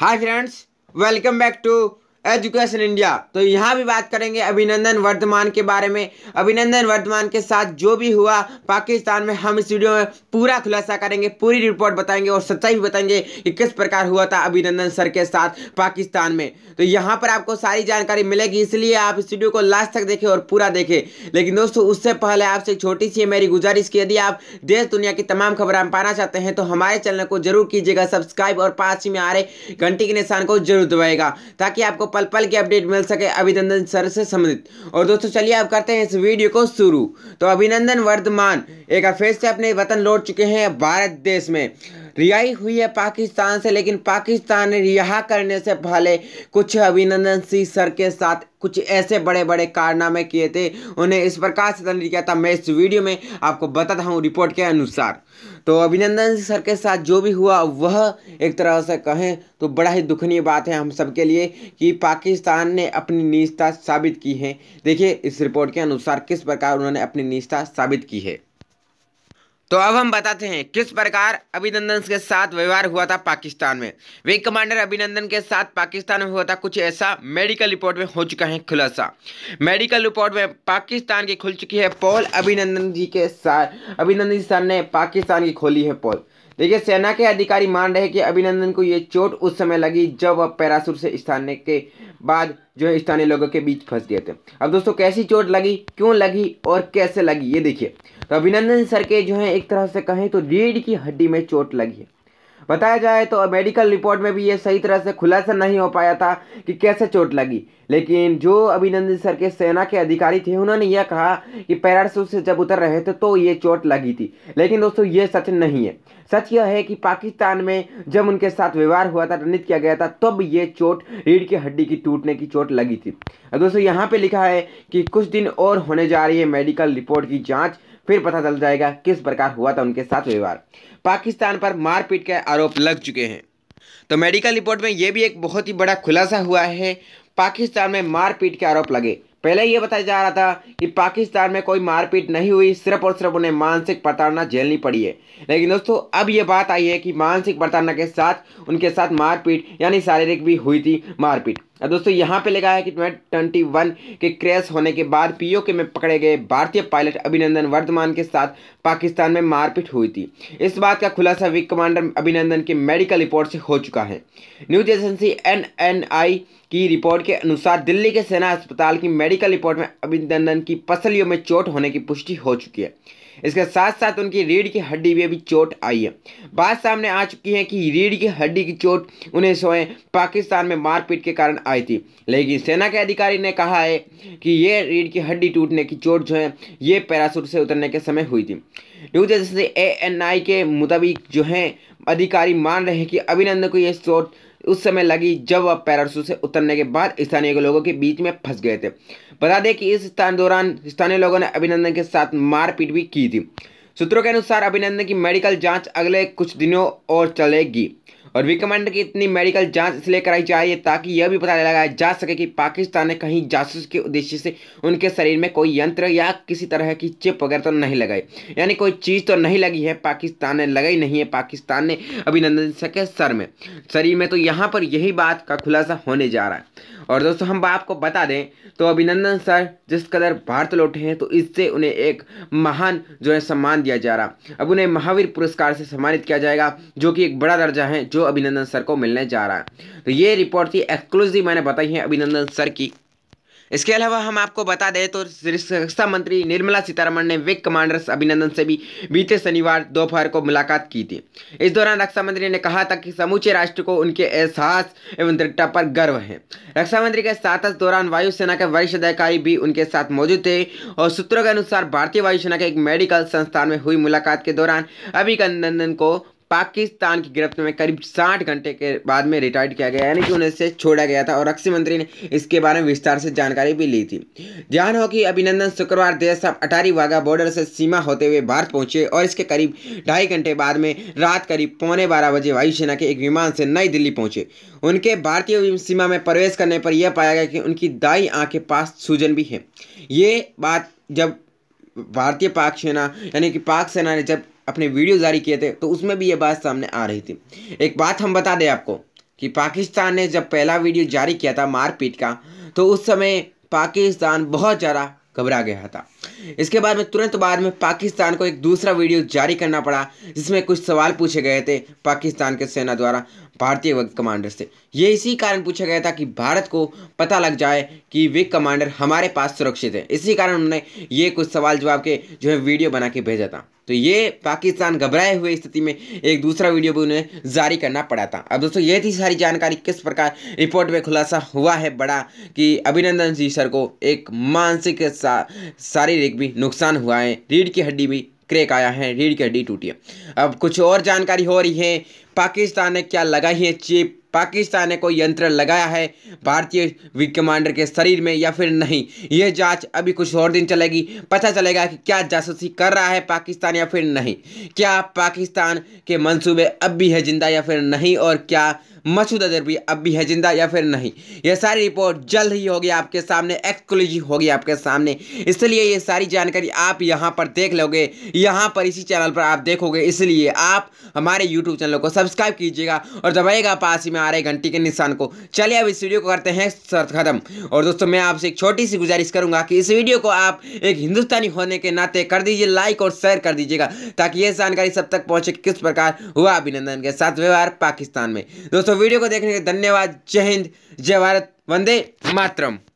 hi friends welcome back to education India तो यहाँ भी बात करेंगे अभिनंदन वर्धमान के बारे में अभिनंदन वर्धमान के साथ जो भी हुआ पाकिस्तान में हम इस वीडियो में पूरा खुलासा करेंगे पूरी रिपोर्ट बताएंगे और सच्चाई भी बताएंगे कि किस प्रकार हुआ था अभिनंदन सर के साथ पाकिस्तान में तो यहाँ पर आपको सारी जानकारी मिलेगी इसलिए आप इस वीडियो को लास्ट तक देखें और पूरा देखें लेकिन दोस्तों उससे पहले आपसे छोटी सी मेरी गुजारिश की यदि आप देश दुनिया की तमाम खबरें हम पाना चाहते हैं तो हमारे चैनल को जरूर कीजिएगा सब्सक्राइब और पास ही में आ रहे घंटी के निशान को जरूर दबाएगा ताकि आपको पल पल की अपडेट मिल सके अभिनंदन सर से संबंधित और दोस्तों चलिए आप करते हैं इस वीडियो को शुरू तो अभिनंदन वर्धमान एक बार फिर से अपने वतन लौट चुके हैं भारत देश में रिहाई हुई है पाकिस्तान से लेकिन पाकिस्तान ने रिहा करने से पहले कुछ अभिनंदन सिंह सर के साथ कुछ ऐसे बड़े बड़े कारनामे किए थे उन्हें इस प्रकार से दंड किया था मैं इस वीडियो में आपको बताता हूँ रिपोर्ट के अनुसार तो अभिनंदन सिंह सर के साथ जो भी हुआ वह एक तरह से कहें तो बड़ा ही दुखनीय बात है हम सबके लिए कि पाकिस्तान ने अपनी निष्ठा साबित की है देखिए इस रिपोर्ट के अनुसार किस प्रकार उन्होंने अपनी निष्ठा साबित की है तो अब हम बताते हैं किस प्रकार अभिनंदन के साथ व्यवहार हुआ था पाकिस्तान में विंग कमांडर अभिनंदन के साथ पाकिस्तान में हुआ था कुछ ऐसा मेडिकल रिपोर्ट में हो चुका है खुलासा मेडिकल रिपोर्ट में पाकिस्तान की खुल चुकी है पोल अभिनंदन जी के साथ अभिनंदन सर ने पाकिस्तान की खोली है पोल देखिए सेना के अधिकारी मान रहे कि अभिनंदन को ये चोट उस समय लगी जब वह पैरासूट से स्थानने के बाद जो स्थानीय लोगों के बीच फंस गए थे अब दोस्तों कैसी चोट लगी क्यों लगी और कैसे लगी ये देखिए तो अभिनंदन सर के जो है एक तरह से कहें तो रीढ़ की हड्डी में चोट लगी है बताया जाए तो मेडिकल रिपोर्ट में भी ये सही तरह से खुलासा नहीं हो पाया था कि कैसे चोट लगी लेकिन जो अभिनंदन सर के सेना के अधिकारी थे उन्होंने यह कहा कि पैराशूट से जब उतर रहे थे तो ये चोट लगी थी लेकिन दोस्तों ये सच नहीं है सच यह है कि पाकिस्तान में जब उनके साथ व्यवहार हुआ था दंडित किया गया था तब ये चोट रीढ़ की हड्डी की टूटने की चोट लगी थी दोस्तों यहाँ पे लिखा है कि कुछ दिन और होने जा रही है मेडिकल रिपोर्ट की जाँच फिर पता चल जाएगा किस प्रकार हुआ था उनके साथ व्यवहार पाकिस्तान पर मारपीट के आरोप लग चुके हैं तो मेडिकल रिपोर्ट में यह भी एक बहुत ही बड़ा खुलासा हुआ है पाकिस्तान में मारपीट के आरोप लगे पहले यह बताया जा रहा था कि पाकिस्तान में कोई मारपीट नहीं हुई सिर्फ और सिर्फ उन्हें मानसिक प्रताड़ना झेलनी पड़ी है लेकिन दोस्तों अब ये बात आई है कि मानसिक प्रताड़ना के साथ उनके साथ मारपीट यानी शारीरिक भी हुई थी मारपीट दोस्तों यहाँ पे लिखा है कि ट्वेंटी वन के क्रैश होने के बाद पीओके में पकड़े गए भारतीय पायलट अभिनंदन वर्धमान के साथ पाकिस्तान में मारपीट हुई थी इस बात का खुलासा विंग कमांडर अभिनंदन के मेडिकल रिपोर्ट से हो चुका है न्यूज एजेंसी एनएनआई की रिपोर्ट के अनुसार दिल्ली के सेना अस्पताल की मेडिकल रिपोर्ट में अभिनंदन की पसलियों में चोट होने की पुष्टि हो चुकी है इसके साथ साथ उनकी रीढ़ की हड्डी में भी चोट आई है बात सामने आ चुकी है कि रीढ़ की हड्डी की चोट उन्हें स्वयं पाकिस्तान में मारपीट के कारण आई थी लेकिन सेना के अधिकारी ने कहा है कि ये रीढ़ की हड्डी टूटने की चोट जो है ये पैरासूट से उतरने के समय हुई थी news agency A N I के मुताबिक जो हैं अधिकारी मान रहे हैं कि अभिनंदन को यह चोट उस समय लगी जब वह पैरासू से उतरने के बाद स्थानीय लोगों के बीच में फंस गए थे बता दें कि इस स्थान दौरान स्थानीय लोगों ने अभिनंदन के साथ मारपीट भी की थी सूत्रों के अनुसार अभिनंदन की मेडिकल जांच अगले कुछ दिनों और चलेगी और विक्रमांडर की इतनी मेडिकल जांच इसलिए कराई जा रही है ताकि यह भी पता लगाया जा सके कि पाकिस्तान ने कहीं जासूस के उद्देश्य से उनके शरीर में कोई यंत्र या किसी तरह की चिप वगैरह तो नहीं लगाई यानी कोई चीज़ तो नहीं लगी है पाकिस्तान ने लगाई नहीं है पाकिस्तान ने अभिनंदन सके सर में शरीर में तो यहाँ पर यही बात का खुलासा होने जा रहा है और दोस्तों हम आपको बता दें तो अभिनंदन सर जिस कदर भारत लौटे हैं तो इससे उन्हें एक महान जो है सम्मान दिया जा रहा अब उन्हें महावीर पुरस्कार से सम्मानित किया जाएगा जो कि एक बड़ा दर्जा है जो अभिनंदन सर को मिलने जा रहा है तो ये रिपोर्ट थी एक्सक्लूसिव मैंने बताई है अभिनंदन सर की इसके अलावा हम आपको बता दें तो रक्षा मंत्री निर्मला सीतारमण ने विंग कमांडर्स अभिनंदन से भी बीते शनिवार दोपहर को मुलाकात की थी इस दौरान रक्षा मंत्री ने कहा था कि समूचे राष्ट्र को उनके एहसास एवं दृढ़ता पर गर्व है रक्षा मंत्री के साथ दौरान वायुसेना के वरिष्ठ अधिकारी भी उनके साथ मौजूद थे और सूत्रों के अनुसार भारतीय वायुसेना के एक मेडिकल संस्थान में हुई मुलाकात के दौरान अभिनंदन को पाकिस्तान की गिरफ्त में करीब साठ घंटे के बाद में रिटायर्ड किया गया यानी कि उन्हें से छोड़ा गया था और रक्षा मंत्री ने इसके बारे में विस्तार से जानकारी भी ली थी ध्यान हो कि अभिनंदन शुक्रवार देर शाम अटारी वाघा बॉर्डर से सीमा होते हुए भारत पहुंचे और इसके करीब ढाई घंटे बाद में रात करीब पौने बारह बजे वायुसेना के एक विमान से नई दिल्ली पहुंचे उनके भारतीय सीमा में प्रवेश करने पर यह पाया गया कि उनकी दाई आँख के पास सूजन भी है ये बात जब भारतीय पाक सेना यानी कि पाक सेना ने जब अपने वीडियो जारी किए थे तो उसमें भी ये बात सामने आ रही थी एक बात हम बता दें आपको कि पाकिस्तान ने जब पहला वीडियो जारी किया था मारपीट का तो उस समय पाकिस्तान बहुत ज़्यादा घबरा गया था इसके बाद में तुरंत बाद में पाकिस्तान को एक दूसरा वीडियो जारी करना पड़ा जिसमें कुछ सवाल पूछे गए थे पाकिस्तान के सेना द्वारा भारतीय विंग कमांडर से ये इसी कारण पूछा गया था कि भारत को पता लग जाए कि विंग कमांडर हमारे पास सुरक्षित है इसी कारण उन्होंने ये कुछ सवाल जवाब के जो है वीडियो बना के भेजा था तो ये पाकिस्तान घबराए हुए स्थिति में एक दूसरा वीडियो भी उन्हें जारी करना पड़ा था अब दोस्तों ये थी सारी जानकारी किस प्रकार रिपोर्ट में खुलासा हुआ है बड़ा कि अभिनंदन जी सर को एक मानसिक शारीरिक भी नुकसान हुआ है रीढ़ की हड्डी भी क्रेक आया है रीढ़ की हड्डी टूटी है अब कुछ और जानकारी हो रही है पाकिस्तान ने क्या लगाई है चीप पाकिस्तान ने कोई यंत्र लगाया है भारतीय विंग कमांडर के शरीर में या फिर नहीं यह जांच अभी कुछ और दिन चलेगी पता चलेगा कि क्या जासूसी कर रहा है पाकिस्तान या फिर नहीं क्या पाकिस्तान के मंसूबे अब भी है जिंदा या फिर नहीं और क्या मसूद अजहर भी अब भी है जिंदा या फिर नहीं यह सारी रिपोर्ट जल्द ही होगी आपके सामने एक्सक्लूसिव होगी आपके सामने इसलिए ये सारी जानकारी आप यहाँ पर देख लोगे यहाँ पर इसी चैनल पर आप देखोगे इसलिए आप हमारे यूट्यूब चैनल को सब सब्सक्राइब कीजिएगा और दबाइएगा पास ही में आ रहे घंटी के निशान को चलिए अब इस वीडियो को करते हैं खत्म और दोस्तों मैं आपसे एक छोटी सी गुजारिश करूंगा कि इस वीडियो को आप एक हिंदुस्तानी होने के नाते कर दीजिए लाइक और शेयर कर दीजिएगा ताकि ये जानकारी सब तक पहुंचे कि किस प्रकार हुआ अभिनंदन के साथ व्यवहार पाकिस्तान में दोस्तों वीडियो को देखने के धन्यवाद जय हिंद जय भारत वंदे मातरम